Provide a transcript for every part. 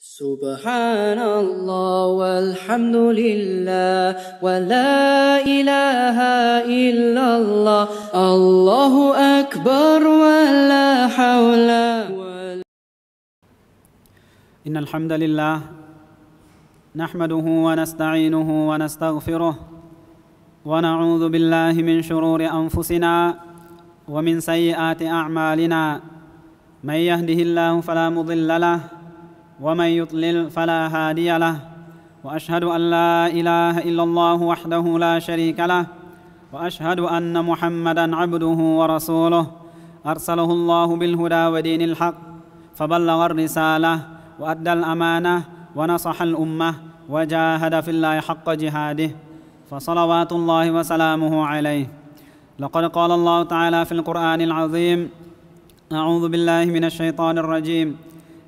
سبحان الله والحمد لله ولا إله إلا الله الله أكبر ولا حول ولا إن الحمد لله نحمده ونستعينه ونستغفره ونعوذ بالله من شرور أنفسنا ومن سيئات أعمالنا من يهده الله فلا مضل له ومن يضلل فلا هادي له واشهد ان لا اله الا الله وحده لا شريك له واشهد ان محمدا عبده ورسوله ارسله الله بالهدى ودين الحق فبلغ الرساله وادى الامانه ونصح الامه وجاهد في الله حق جهاده فصلوات الله وسلامه عليه لقد قال الله تعالى في القران العظيم اعوذ بالله من الشيطان الرجيم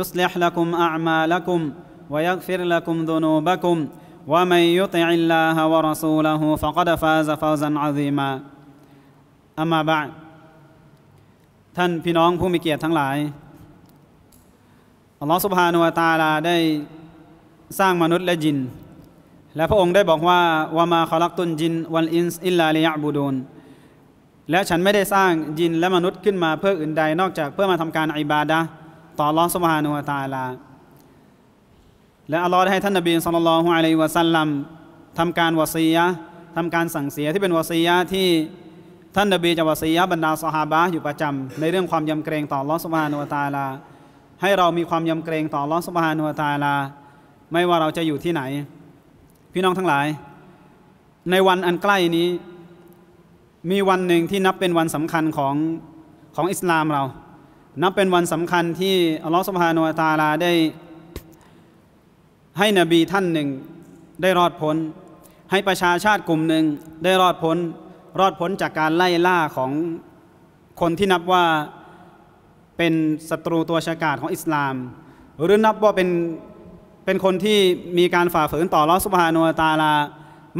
يصلح لكم أ ع م ا ل ك م ويغفر لكم ذنوبكم ومن يطع الله ورسوله فقد فاز فوزا عظيما أما بعد ท่านพี่น้องผู้มีเกียรติทั้งหลายอัลลอฮฺสุบฮานุวะตาลาได้สร้างมนุษย์และจิน และพระองค์ได้บอกว่าวามาคอลักตุนจิน วันอินสอิลลาลียะบูดูนและฉันไม่ได้สร้างจินและมนุษย์ขึ้นมาเพื่ออื่นใดนอกจากเพื่อมาทำการอิบาดะต่อรองสุบฮานุวตาลาและอัลลอฮ์ได้ให้ท่านนบีสุลต่านฮุอะลัยวะสัลลัมทำการวาซียะทำการสั่งเสียที่เป็นวาซียะที่ท่านนบีจะวาซียะบรรดาสหาบะอยู่ประจำในเรื่องความยำเกรง ต่อลอสุบฮานุตาลาให้เรามีความยำเกรงต่อลอสุบฮานุตาลา ไม่ว่าเราจะอยู่ที่ไหน พี่น้องทั้งหลาย ในวันอันใกล้นี้มีวันหนึ่งที่นับเป็นวันสำคัญของของอิสลามเรานับเป็นวันสำคัญที่อัลลอฮฺสุบฮานุตาลาได้ให้นบีท่านหนึ่ง ได้รอดพ้นให้ประชาชาติกลุ่มหนึ่งได้รอดพ้นรอดพ้นจากการไล่ล่าของคนที่นับว่าเป็นศัตรูตัวฉกาจของอิสลาม หรือนับว่าเป็น เป็นคนที่มีการฝ่าฝืนต่อลอสุบฮานุตาลา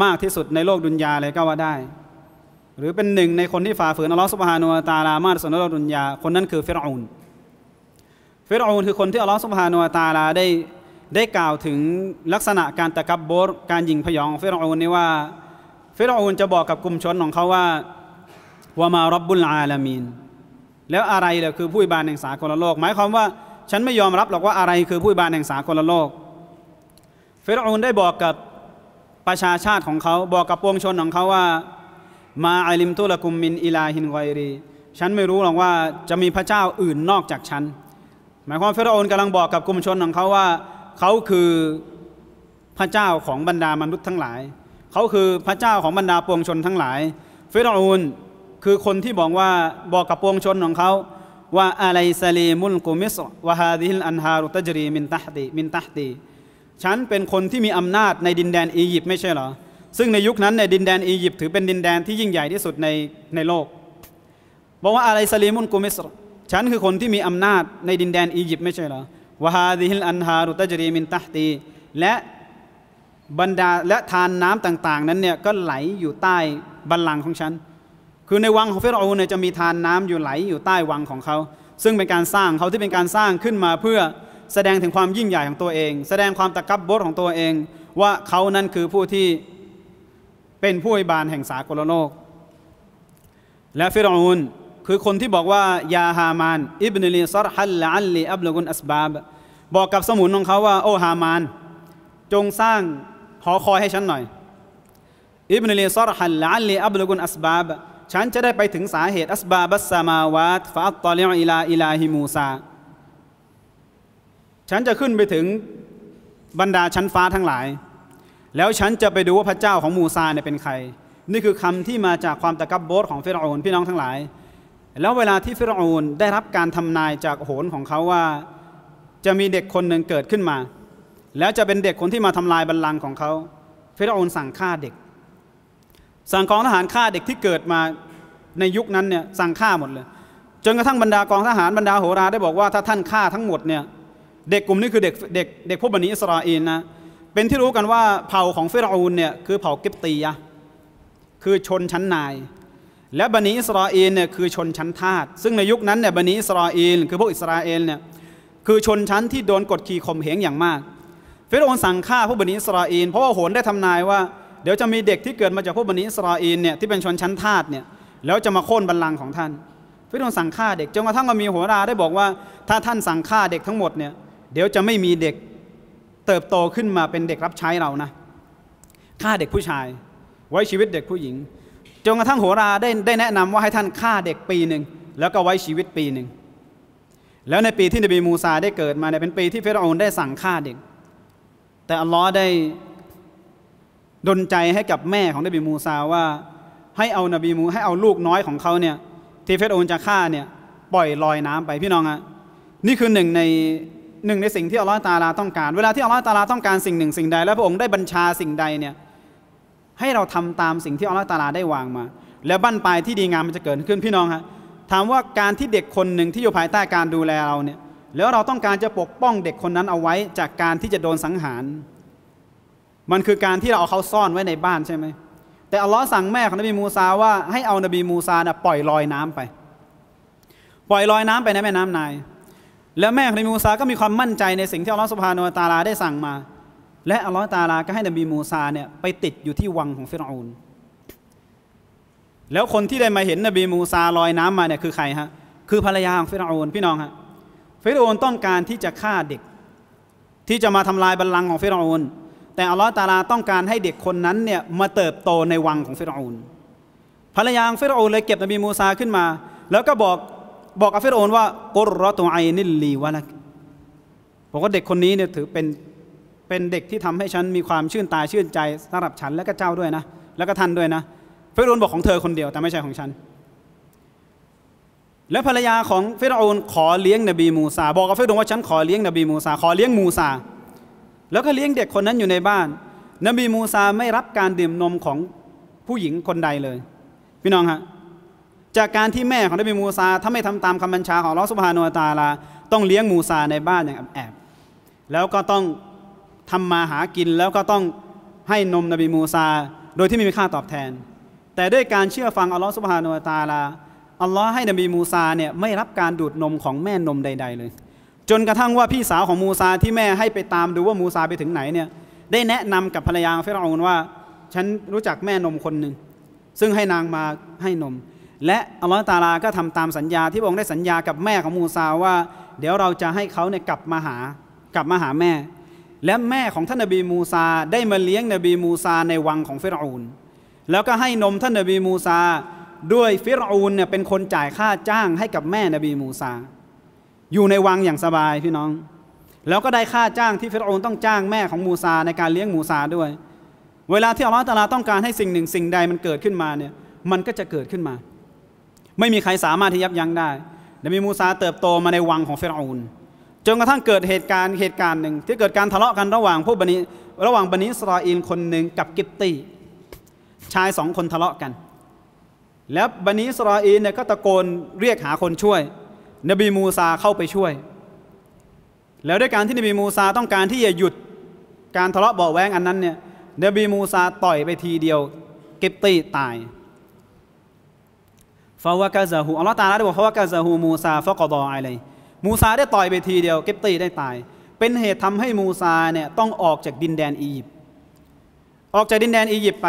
มากที่สุดในโลกดุนยาเลยก็ว่าได้หรือเป็นหนึ่งในคนที่ฝ่าฝืนอัลลอฮ์สุบฮานุตาลามาสนุลดุนยาคนนั้นคือเฟรอูนเฟรอูนคือคนที่อัลลอฮ์สุบฮานุตาลาได้ได้กล่าวถึงลักษณะการตะกับบดการยิงพยองเฟรอูนนี่ว่าเฟรอูนจะบอกกับกลุ่มชนของเขาว่าวามารับบุลอาลามีน แล้วอะไรเลยคือผู้บานแห่งสากลโลก หมายความว่า ฉันไม่ยอมรับหรอกว่าอะไรคือผู้บานแห่งสากลโลกเฟรอูนได้บอกกับประชาชาติของเขาบอกกับปวงชนของเขาว่ามาอิลิมตุลกุมมินอิลาฮินไกรี ฉันไม่รู้หรอกว่าจะมีพระเจ้าอื่นนอกจากฉัน หมายความเฟรโอนกำลังบอกกับกลุ่มชนของเขาว่า เขาคือพระเจ้าของบรรดามนุษย์ทั้งหลาย เขาคือพระเจ้าของบรรดาปวงชนทั้งหลาย เฟรโอนคือคนที่บอกว่าบอกกับปวงชนของเขา ว่าอะไรซาลีมุลกุมิสวาฮาดิลอันฮารุตจรีมินตัฮตีมินตัฮตีฉันเป็นคนที่มีอำนาจในดินแดนอียิปต์ไม่ใช่เหรอซึ่ง ในยุคนั้นในดินแดนอียิปต์ถือเป็นดินแดนที่ยิ่งใหญ่ที่สุดในในโลก บอกว่าอะไรสลีมุนกุมิสรฉันคือคนที่มีอำนาจในดินแดนอียิปต์ไม่ใช่เหรอวะฮาดิฮิลอันฮารุตจรีมินตัตี และบรรดาและทานน้ำต่างๆ นั้นเนี่ยก็ไหลอยู่ใต้บัลลังก์ของฉัน คือในวังของเฟรโ์เนี่ยจะมีทานน้ำอยู่ไหลอยู่ใต้วังของเขา ซึ่งเป็นการสร้างเขาที่เป็นการสร้างขึ้นมาเพื่อแสดงถึงความยิ่งใหญ่ของตัวเอง แสดงความตะกับบดของตัวเอง ว่าเขานั้นคือผู้ที่เป็นผู้อิบานแห่งสากลโลกและฟิรอูนคือคนที่บอกว่ายาฮามานอิบนลีซอรฮัลลอัลลีอับลกุนอัสบาบบอกกับสมุนของเขาว่า โอฮามาน จงสร้างหอคอยให้ฉันหน่อยอิบนลีซอรฮัลลอัลลีอับลกุนอัสบาบฉันจะได้ไปถึงสาเหตุอัสบาบัสสมาวาตฟาอัตตอลิอิลาอิลาฮิมูซาฉันจะขึ้นไปถึงบรรดาชั้นฟ้าทั้งหลายแล้วฉันจะไปดูว่าพระเจ้าของมูซาเนี่ยเป็นใครนี่คือคำที่มาจากความตะกับโบสของฟิรอูนพี่น้องทั้งหลาย แล้วเวลาที่ฟิรอูนได้รับการทำนายจากโหนของเขาว่า จะมีเด็กคนหนึ่งเกิดขึ้นมา แล้วจะเป็นเด็กคนที่มาทำลายบัลลังก์ของเขาฟิรอูนสั่งฆ่าเด็ก สั่งกองทหารฆ่าเด็กที่เกิดมาในยุคนั้นเนี่ยสั่งฆ่าหมดเลยจนกระทั่งบรรดากองทหารบรรดาโหราได้บอกว่าถ้าท่านฆ่าทั้งหมดเนี่ยเด็กกลุ่มนี้คือเด็กเด็กเด็กพวกบันิอิสราเอลนะเป็นที่รู้กันว่าเผ่าของฟิรอูนเนี่ยคือเผ่ากิบตียะคือชนชั้นนาย และบันิอิสราเอลเนี่ยคือชนชั้นทาสซึ่งในยุคนั้นเนี่ยบันิอิสราเอลคือพวกอิสราเอลเนี่ยคือชนชั้นที่โดนกดขี่ข่มเหงอย่างมากฟิรอูนสั่งฆ่าพวกบันิอิสราเอลเพราะว่าโหนได้ทำนายว่า เดี๋ยวจะมีเด็กที่เกิดมาจากพวกบันิอิสราเอลเนี่ยที่เป็นชนชั้นทาสเนี่ยแล้วจะมาโค่นบัลลังก์ของท่านฟิรอูนสั่งฆ่าเด็กจนกระทั่งมีโหราได้บอกว่าถ้าท่านสั่งฆ่าเด็กทั้งหมดเนี่ยเดี๋ยวจะไม่มีเด็กเติบโตขึ้นมาเป็นเด็กรับใช้เรานะฆ่าเด็กผู้ชายไว้ชีวิตเด็กผู้หญิงจนกระทั่งโหราได้ได้แนะนำว่าให้ท่านฆ่าเด็กปีหนึ่งแล้วก็ไว้ชีวิตปีหนึ่งแล้วในปีที่นบีมูซาได้เกิดมาเนี่ยเป็นปีที่เฟรอนได้สั่งฆ่าเด็ก แต่อัลลอฮ์ได้ดนใจให้กับแม่ของนบีมูซาว่าให้เอานบีมูให้เอาลูกน้อยของเขาเนี่ย ที่เฟรอนจะฆ่าเนี่ยปล่อยลอยน้ำไปพี่น้องอะนี่คือหนึ่งในหนึ่งในสิ่งที่อัลลอฮฺตาลาต้องการ เวลาที่อัลลอฮฺตาลาต้องการสิ่งหนึ่งสิ่งใด แล้วพระองค์ได้บัญชาสิ่งใดเนี่ยให้เราทำตามสิ่งที่อัลลอฮฺตาลาได้วางมา แล้วบั้นปลายที่ดีงามมันจะเกิดขึ้นพี่น้องฮะถามว่าการที่เด็กคนหนึ่งที่อยู่ภายใต้การดูแลเราเนี่ยแล้วเราต้องการจะปกป้องเด็กคนนั้นเอาไว้จากการที่จะโดนสังหาร มันคือการที่เราเอาเขาซ่อนไว้ในบ้านใช่ไหมแต่อัลลอฮ์สั่งแม่ของนบีมูซาว่าให้เอานบีมูซานะปล่อยลอยน้ำไปปล่อยลอยน้ำไปในแม่น้ำนายแล้วแม่ของนบีมูซา ก็มีความมั่นใจในสิ่งที่อัลลอฮฺสุบฮานุตาลาได้สั่งมา และอัลลอฮฺตาลา ก็ให้นบีมูซาเนี่ยไปติดอยู่ที่วังของฟิรอูนแล้วคนที่ได้มาเห็นนบีมูซาลอยน้ำมาเนี่ยคือใครฮะ คือภรรยาของฟิรอูนพี่น้องฮะฟิรอูนต้องการที่จะฆ่าเด็ก ที่จะมาทำลายบัลลังก์ของฟิรอูนแต่อัลลอฮฺตาลาต้องการให้เด็กคนนั้นเนี่ยมาเติบโตในวังของฟิรอูนภรรยาของฟิรอูนเลยเก็บนบีมูซาขึ้นมา แล้วก็บอกบอกอาฟิรโรนว่ากรรอตุไอนิลลีวะลักบอกว่าเด็กคนนี้เนี่ยถือเป็นเป็นเด็กที่ทำให้ฉันมีความชื่นตาชื่นใจสำหรับฉันและก็เจ้าด้วยนะ แล้วก็ท่านด้วยนะฟิรูนบอกของเธอคนเดียวแต่ไม่ใช่ของฉันและภรรยาของฟิรูนขอเลี้ยงนบีมูซาบอกกับฟิรูนว่าฉันขอเลี้ยงนบีมูซาขอเลี้ยงมูซาแล้วก็เลี้ยงเด็กคนนั้นอยู่ในบ้านนบีมูซาไม่รับการดื่มนมของผู้หญิงคนใดเลย พี่น้องฮะจากการที่แม่ของนบีมูซาถ้าไม่ทำตามคำบัญชาของลอสุภาโนตาลาต้องเลี้ยงมูซาในบ้านอย่างแอบแล้วก็ต้องทำมาหากินแล้วก็ต้องให้นมนบีมูซา โดยที่ไม่มีค่าตอบแทน แต่ด้วยการเชื่อฟังอัลลอฮฺสุบฮานุตาลาอัลลอฮ์ให้นบีมูซาเนี่ยไม่รับการดูดนมของแม่นมใด ๆ เลย จนกระทั่งว่าพี่สาวของมูซาที่แม่ให้ไปตามดูว่ามูซาไปถึงไหนเนี่ยได้แนะนำกับภรรยาเฟรองว่าฉันรู้จักแม่นมคนหนึ่งซึ่งให้นางมาให้นมและอัลลอฮฺตาลาก็ทำตามสัญญาที่พระองค์ได้สัญญากับแม่ของมูซาว่า เดี๋ยวเราจะให้เขาเนี่ยกลับมาหากลับมาหาแม่ และแม่ของท่านนบีมูซาได้มาเลี้ยงนบีมูซาในวังของฟิรูนแล้วก็ให้นมท่านนบีมูซา ด้วยฟิรูนเนี่ยเป็นคนจ่ายค่าจ้างให้กับแม่นบีมูซาอยู่ในวังอย่างสบายพี่น้อง แล้วก็ได้ค่าจ้างที่ฟิรูนต้องจ้างแม่ของมูซาในการเลี้ยงมูซาด้วย เวลาที่อัลลอฮฺตาลาต้องการให้สิ่งหนึ่งสิ่งใดมันเกิดขึ้นมาเนี่ยมันก็จะเกิดขึ้นมาไม่มีใครสามารถที่ยับยั้งได้นบีมูซาเติบโตมาในวังของเฟรอูนจนกระทั่งเกิดเหตุการณ์เหตุการณ์หนึ่งที่เกิดการทะเลาะกันระหว่างพวกบันิระหว่างบันิสราอินคนหนึ่งกับกิตตีชายสองคนทะเลาะกัน แล้วบันิสราอินเนี่ยก็ตะโกนเรียกหาคนช่วย นบีมูซาเข้าไปช่วย แล้วด้วยการที่นบีมูซาต้องการที่จะหยุดการทะเลาะเบาแวงอันนั้นเนี่ยนบีมูซาต่อยไปทีเดียวกิตตีตายฟาวกะซาฮูอัลลอฮ์ตาลาได้บอกฟาวกะซาฮูมูซาฟะกอดออะไรมูซาได้ต่อยไปทีเดียวกิปตีได้ตาย เป็นเหตุทำให้มูซาเนี่ยต้องออกจากดินแดนอียิปต์ออกจากดินแดนอียิปต์ไป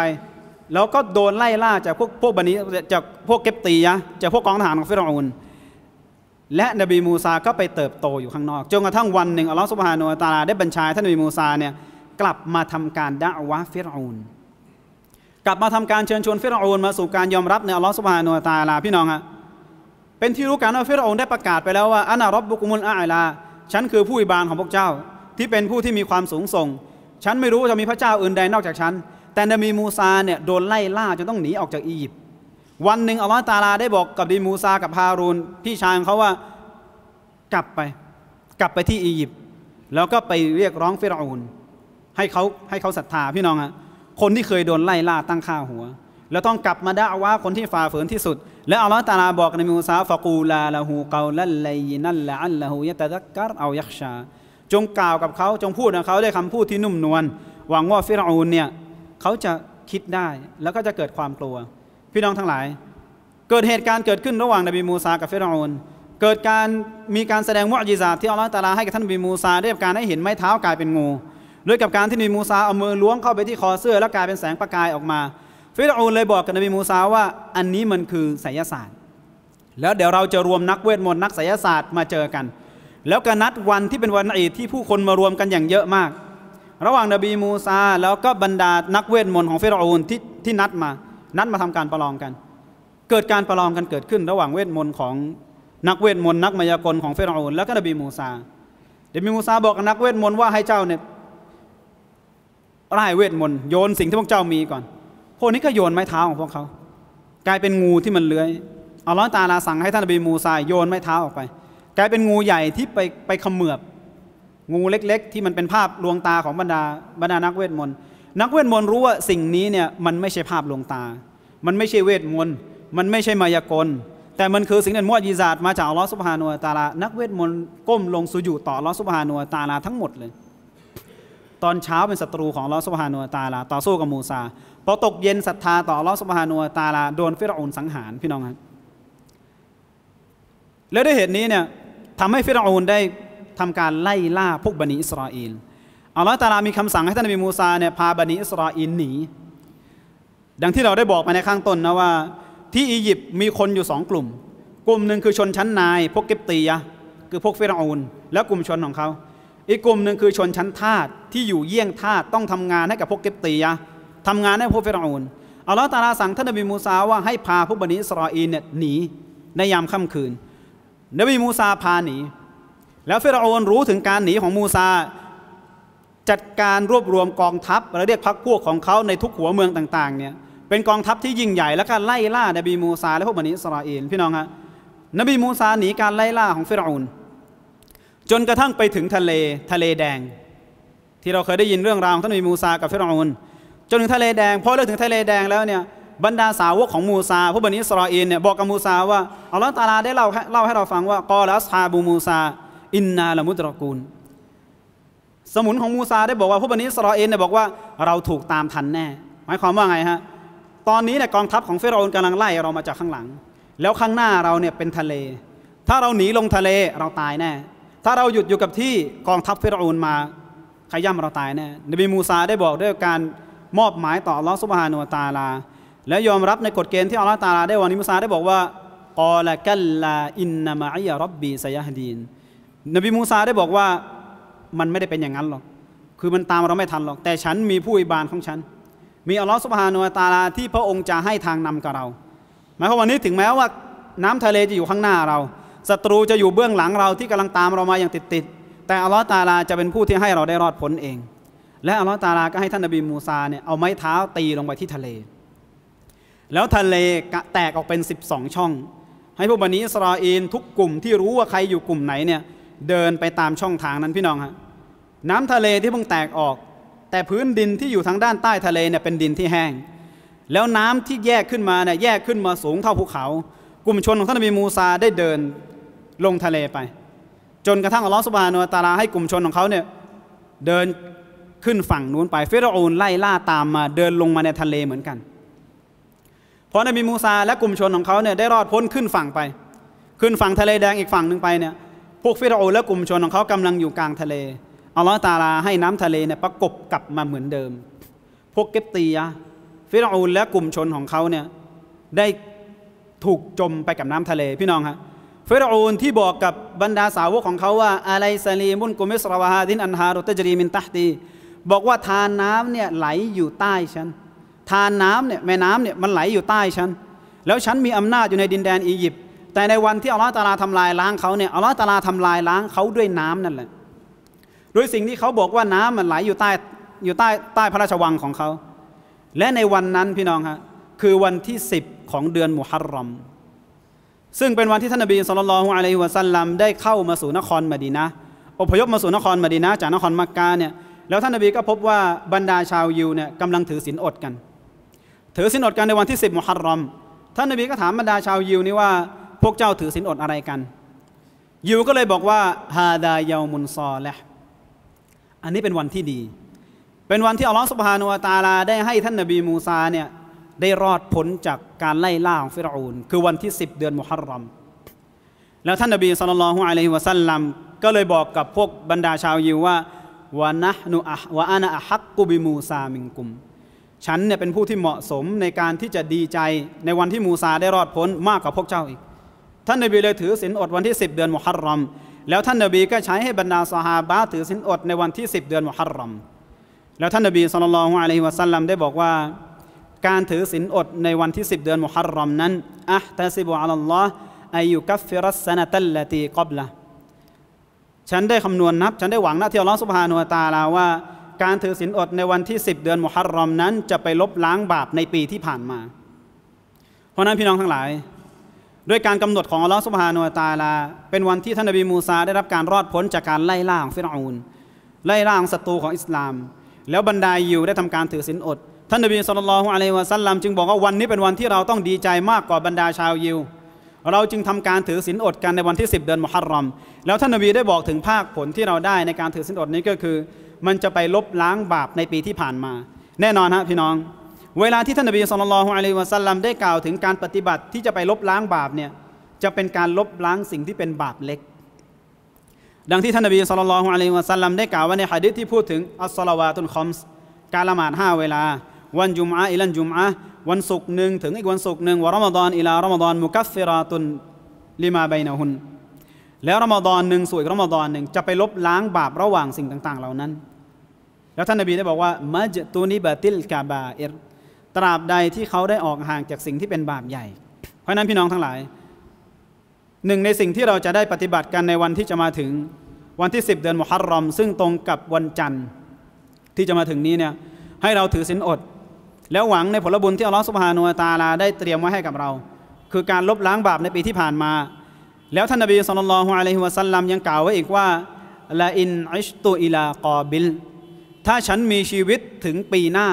แล้วก็โดนไล่ล่าจากพวกพวกบันิจากพวกเกิปตียะจากพวกกองทหารของฟิรอูนและนบีมูซาก็ไปเติบโตอยู่ข้างนอกจนกระทั่งวันหนึ่งอัลลอฮ์สุบฮานุตาลาได้บัญชาท่านนบีมูซาเนี่ยกลับมาทำการด่าวะฟิรอูนกลับมาทำการเชิญชวนฟิรโอนมาสู่การยอมรับในอัลลอฮฺสุบฮานุตาลาพี่น้องฮะ เป็นที่รู้กันว่าฟิรโอนได้ประกาศไปแล้วว่าอานารบบุกุมุลอาลา ฉันคือผู้อิบานของพวกเจ้าที่เป็นผู้ที่มีความสูงส่ง ฉันไม่รู้จะมีพระเจ้าอื่นใดนอกจากฉัน แต่นบีมูซาเนี่ยโดนไล่ล่าจนต้องหนีออกจากอียิปต์ วันหนึ่งอัลลอฮฺตาลาได้บอกกับดีมูซา กับฮารูนพี่ชายของเขาว่ากลับไป กลับไปที่อียิปต์แล้วก็ไปเรียกร้องฟิรโอนให้เขาให้เขาศรัทธาพี่น้องฮะคนที่เคยโดนไล่ล่าตั้งข้าหัว แล้วต้องกลับมาด่าว่าคนที่ฝ่าฝืนที่สุด และอัลลอฮฺตาลาบอกในมูซาฟะกูลาละหูเกาลัลไลนัลละอัลละหูยะตะดักกัรเอายักชาจงกล่าวกับเขาจงพูดกับเขาด้วยคำพูดที่นุ่มนวลหวังว่าฟิรอูนเนี่ยเขาจะคิดได้แล้วก็จะเกิดความกลัว พี่น้องทั้งหลาย เกิดเหตุการณ์เกิดขึ้นระหว่างนบีมูซากับฟิรอูนเกิดการมีการแสดงมุอจิซาที่อัลลอฮฺตาลาให้กับท่านนบีมูซาด้วยการให้เห็นไม้เท้ากลายเป็นงูด้วยกับการที่นบีมูซาเอามือล้วงเข้าไปที่คอเสื้อ แล้วกลายเป็นแสงประกายออกมาฟิรอูนเลยบอกกับนบีมูซาว่าอันนี้มันคือไสยศาสตร์ แล้วเดี๋ยวเราจะรวมนักเวทมนต์นักไสยศาสตร์มาเจอกัน แล้วก็นัดวันที่เป็นวันอีดที่ผู้คนมารวมกันอย่างเยอะมาก ระหว่างนบีมูซาแล้วก็บรรดานักเวทมนต์ของฟิรอูนที่ที่นัดมานัดมาทำการประลองกัน เกิดการประลองกันเกิดขึ้นระหว่างเวทมนต์ของนักเวทมนต์นักมายากลของฟิรอูนแล้วก็นบีมูซาเดบีมูซาบอกกับนักเวทมนต์ว่าให้เจ้าเนี่ยร่ายเวทมนต์โยนสิ่งที่พวกเจ้ามีก่อนพวกนี้ก็โยนไม้เท้าของพวกเขา กลายเป็นงูที่มันเลื้อยเอาล้อตาลาสั่งให้ท่านอบีมูซาโยนไม้เท้าออกไป กลายเป็นงูใหญ่ที่ไปไปขมือบงูเล็กๆ ที่มันเป็นภาพลวงตาของบรรดาบรรดานักเวทมนต์นักเวทมนต์รู้ว่าสิ่งนี้เนี่ยมันไม่ใช่ภาพลวงตา มันไม่ใช่เวทมนต์มันไม่ใช่มายากล แต่มันคือสิ่งนั้นมว่วยีศาดมาจากอัลลอฮ์สุบฮานุอัตาลานักเวทมนต์ก้มลงสุญูต่ออัลลอฮ์สุบฮานุอัตาลาทั้งหมดเลยตอนเช้าเป็นศัตรูของลอสุฮานัวตาลา ต่อสู้กับมูซาพอตกเย็นศรัทธาต่อลอสุฮานัวตาลา โดนฟิรอุนสังหารพี่น้องครับแล้วด้วยเหตุนี้เนี่ยทำให้ฟิรอุนได้ทำการไล่ล่าพวกบันิอิสราเอลอัลลอฮฺตาลามีคำสั่งให้ท่านนบีมูซาเนี่ยพาบันิอิสราเอลหนีดังที่เราได้บอกไปในข้างต้นนะว่าที่อียิปต์มีคนอยู่สองกลุ่ม กลุ่มหนึ่งคือชนชั้นนาย พวกกิปตียะคือพวกฟิรอนและกลุ่มชนของเขาอีกกลุ่มหนึ่งคือชนชั้นทาสที่อยู่เยี่ยงทาสต้องทำงานให้กับพวกเกิบตียะทำงานให้พวกเฟรอูนอัลลอฮ์ตาลาสั่งท่านนบีมูซาว่าให้พาผู้บันิสรออีนเนี่ยหนีในยามค่ำคืนนบีมูซาพาหนี แล้วเฟรอูนรู้ถึงการหนีของมูซา จัดการรวบรวมกองทัพและเรียกพักพวกของเขาในทุกหัวเมืองต่างๆเนี่ยเป็นกองทัพที่ยิ่งใหญ่แล้วก็ไล่ล่านบีมูซาและพวกบันิสรออีนพี่น้องฮะนบีมูซาหนีการไล่ล่าของเฟรอูนจนกระทั่งไปถึงทะเลทะเลแดง ที่เราเคยได้ยินเรื่องราวท่านมีมูซากับฟิรอนจนถึงทะเลแดงพอเลองถึงทะเลแดงแล้วเนี่ยบรรดาสาวกของมูซาผู้บันิสรอเอลเนี่ยบอกกับมูซาว่าอัลลอฮฺตาลาได้เล่าเล่าให้เราฟังว่ากอลัสฮาบูมูซา อินนาละมุตรกูลสมุนของมูซาได้บอกว่าผู้บันิสรอเอลเนี่ยบอกว่าเราถูกตามทันแน่หมายความว่าไงฮะตอนนี้เนี่ยกองทัพของฟิรอนกำลังไล่เรามาจากข้างหลัง แล้วข้างหน้าเราเนี่ยเป็นทะเล ถ้าเราหนีลงทะเลเราตายแน่ถ้าเราหยุดอยู่กับที่กองทัพเฟรูนมาขย่ำเราตายแน่นบีมูซาได้บอกด้วยการมอบหมายต่ออัลลอฮฺสุบฮานุตาลาและยอมรับในกฎเกณฑ์ที่อัลลอฮฺตาลาได้วันนี้มูซาได้บอกว่า กอละกัลลา อินนามิยารับบีสยฮดีน นบีมูซาได้บอกว่ามันไม่ได้เป็นอย่างนั้นหรอก คือมันตามเราไม่ทันหรอก แต่ฉันมีผู้อิบานของฉัน มีอัลลอฮฺสุบฮานุตาลาที่พระองค์จะให้ทางนำกับเรา หมายความว่านี้ถึงแม้ว่าน้ำทะเลจะอยู่ข้างหน้าเราศัตรูจะอยู่เบื้องหลังเราที่กำลังตามเรามาอย่างติดติด แต่อัลลอฮ์ตาลาจะเป็นผู้ที่ให้เราได้รอดพ้นเอง และอัลลอฮ์ตาลาก็ให้ท่านนบีมูซาเนี่ยเอาไม้เท้าตีลงไปที่ทะเล แล้วทะเลแตกออกเป็น 12 ช่อง ให้พวกบันิสราอินทุกกลุ่มที่รู้ว่าใครอยู่กลุ่มไหนเนี่ยเดินไปตามช่องทางนั้นพี่น้องฮะน้ำทะเลที่เพิ่งแตกออก แต่พื้นดินที่อยู่ทางด้านใต้ทะเลเนี่ยเป็นดินที่แห้ง แล้วน้ำที่แยกขึ้นมาเนี่ยแยกขึ้นมาสูงเท่าภูเขา กลุ่มชนของท่านนบีมูซาได้เดินลงทะเลไป จนกระทั่งอัลลอฮฺสุบานุตาลาให้กลุ่มชนของเขาเนี่ยเดินขึ้นฝั่งนู้นไปเฟรโูนไล่ล่าตามมาเดินลงมาในทะเลเหมือนกันพราะนบีมูซาและกลุ่มชนของเขาเนี่ยได้รอดพ้นขึ้นฝั่งไป ขึ้นฝั่งทะเลแดงอีกฝั่งหนึ่งไปเนี่ยพวกเฟิโรและกลุ่มชนของเขากำลังอยู่กลางทะเลอัลลอฮฺตาลาให้น้ำทะเลเนี่ยประกบกลับมาเหมือนเดิม พวกเกปตียะฟิโรและกลุ่มชนของเขาเนี่ยได้ถูกจมไปกับน้ำทะเลพี่น้องฮะฟรอูนที่บอกกับบรรดาสาวกของเขาว่าอะไรซาลีมุนกุมิสราวาฮาดินอันฮารุตจรีมินตัตี บอกว่าทานน้ำเนี่ยไหลอยู่ใต้ฉันทานน้ำเนี่ยแม่น้ำเนี่ยมันไหลอยู่ใต้ฉัน แล้วฉันมีอำนาจอยู่ในดินแดนอียิปต์แต่ในวันที่อัลลอฮฺตาลาทำลายล้างเขาเนี่ยอัลลอฮฺตาลาทำลายล้างเขาด้วยน้ำนั่นแหละด้วยสิ่งที่เขาบอกว่าน้ำมันไหลอยู่ใต้อยู่ใต้ใต้พระราชวังของเขา และในวันนั้นพี่น้องฮะคือวันที่10ของเดือนมุฮัรรอมซึ่งเป็นวันที่ท่านนบีสุลต่านของอะลัยฮุวสัลลัมได้เข้ามาสู่นครมดีนะอพยพมาสู่นครมดีนะจากนครมักกะเนี่ยแล้วท่านนบีก็พบว่าบรรดาชาวยิวเนี่ยกำลังถือศีลอดกัน ถือศีลอดกันในวันที่10มุฮัรรอม ท่านนบีก็ถามบรรดาชาวยิวนี่ว่าพวกเจ้าถือศีลอดอะไรกันยิวก็เลยบอกว่าฮาดายามุนซอและอันนี้เป็นวันที่ดี เป็นวันที่อัลลอฮฺสุบฮานุวาตาลาได้ให้ท่านนบีมูซาเนี่ยได้รอดพ้นจากการไล่ล่าของฟิรูนคือวันที่ 10 เดือนมุฮัรรอมแล้วท่านนบีสุลต่านของอัลัยฮิวะสัลลัมก็เลยบอกกับพวกบรรดาชาวยิวว่าวานะนุอะวะอานะอะฮักกุบิมูซามิงกุม ฉันเนี่ยเป็นผู้ที่เหมาะสมในการที่จะดีใจในวันที่มูซาได้รอดพ้นมากกว่าพวกเจ้าอีก ท่านนบีเลยถือศีลอดวันที่ 10 เดือนมุฮัรรอม แล้วท่านนบีก็ใช้ให้บรรดาสหาบะถือศีลอดในวันที่ 10 เดือนมุฮัรรอมแล้วท่านนบีสุลต่านของอัลัยฮิวะสัลลัมได้บอกว่าการถือศีลอดในวันที่ 10 เดือนมุฮัรรอมนั้นอัฮตซิบุอัลลอฮ์อายุกัฟฟิรัสนาตัลลตีกอบละฉันได้คำนวณนับฉันได้หวังนะที่อัลลอฮ์สุบฮานุตาลาว่าการถือศีลอดในวันที่ 10 เดือนมุฮัรรอมนั้นจะไปลบล้างบาปในปีที่ผ่านมา เพราะนั้นพี่น้องทั้งหลาย ด้วยการกำหนดของอัลลอฮ์สุบฮานุตาลาเป็นวันที่ ท่านนบีมูซาได้รับการรอดพ้นจากการไล่ล่าของฟิรอูนไล่ล่าของศัตรูของอิสลาม แล้วบรรดายิวได้ทำการถือศีลอดท่านนบีสุลต่านองอะลัยวะสัลลัมจึงบอกว่าวันนี้เป็นวันที่เราต้องดีใจมากกว่าบรรดาชาวยิว เราจึงทำการถือศีลอดกันในวันที่ 10 เดือนมุฮัรรอม แล้วท่านนบีได้บอกถึงภาคผลที่เราได้ในการถือศีลอดนี้ก็คือ มันจะไปลบล้างบาปในปีที่ผ่านมา แน่นอนฮะพี่น้อง เวลาที่ท่านนบีสุลต่านองอะลัยวะสัลลัมได้กล่าวถึงการปฏิบัติที่จะไปลบล้างบาปเนี่ยจะเป็นการลบล้างสิ่งที่เป็นบาปเล็ก ดังที่ท่านนบีสุลต่านอะลัยวะสัลลัมได้กล่าวว่าในฮะดิษที่พูดถึงอัสาลาวะตุนคอมส์การละหมาด5เวลาวันจุมอาอิลันจุมอาวันศุกร์หนึ่งถึงอีก วันศุกร์หนึ่งวนรอมฎอนอิลารอมฎอนมุกัฟฟิราตุนลิมาบนะฮุนแล้วรอมฎอนหนึ่งสู่อีกรอมฎอนหนึ่งจะไปลบล้างบาประหว่างสิ่งต่าง ๆ เหล่านั้น แล้วท่านนบีได้บอกว่ามัจตูนิบะติลกาบาเอรตราบใดที่เขาได้ออกห่าง จากสิ่งที่เป็นบาปใหญ่ เพราะนั้นพี่น้องทั้งหลายหนึ่งในสิ่งที่เราจะได้ปฏิบัติกันในวันที่จะมาถึงวันที่ 10 เดือนมุฮัรรอมซึ่งตรงกับวันจันทร์ที่จะมาถึงนี้เนี่ยให้เราถือศีลอดแล้วหวังในผลบุญที่อัลลอฮฺสุบฮานุตาลาได้เตรียมไว้ให้กับเรา คือการลบล้างบาปในปีที่ผ่านมา แล้วท่านนบีสุลต่านฮุอะลัยฮิวะสัลลัมยังกล่าวไว้อีกว่าละอินอิชตุอิลากอบิล ถ้าฉันมีชีวิตถึงปีหน้า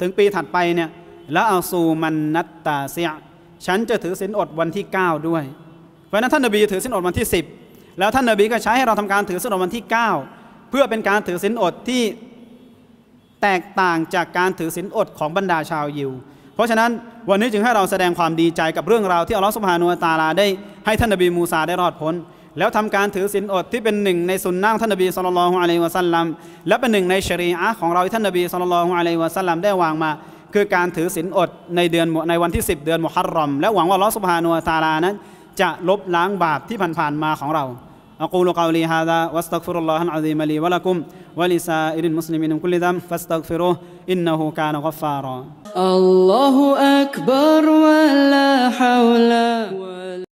ถึงปีถัดไปเนี่ยละอลซูมันนัตตาเซียฉันจะถือศีลอดวันที่ 9 ด้วยเพราะนั้นท่านนบีถือศีลอดวันที่ 10 แล้วท่านนบีก็ใช้ให้เราทำการถือศีลอดวันที่ 9 เพื่อเป็นการถือศีลอดที่แตกต่างจากการถือศีลอดของบรรดาชาวยิว เพราะฉะนั้นวันนี้จึงให้เราแสดงความดีใจกับเรื่องราวที่อัลลอฮฺสุบฮานุตาลาได้ให้ท่านนบีมูซาได้รอดพ้น แล้วทำการถือศีลอดที่เป็นหนึ่งในสุนนะท่านนบีสุลต่านละฮ์อะลัยวะสัลลัมและเป็นหนึ่งในชรีอะของเราที่ท่านนบีสุลต่านละฮ์อะลัยวะสัลลัมได้วางมา คือการถือศีลอดในเดือนในวันที่ 10 เดือนมุฮัรรอมและหวังว่าอัลลอฮฺสุบฮานุตาลานั้น จะลบล้างบาปที่ผ่านๆมาของเรา أقول قولي هذا وأستغفر الله العظيم لي ولكم ولسائر المسلمين من كل ذنب فاستغفروه إنه كان غفارا الله أكبر ولا حول ولا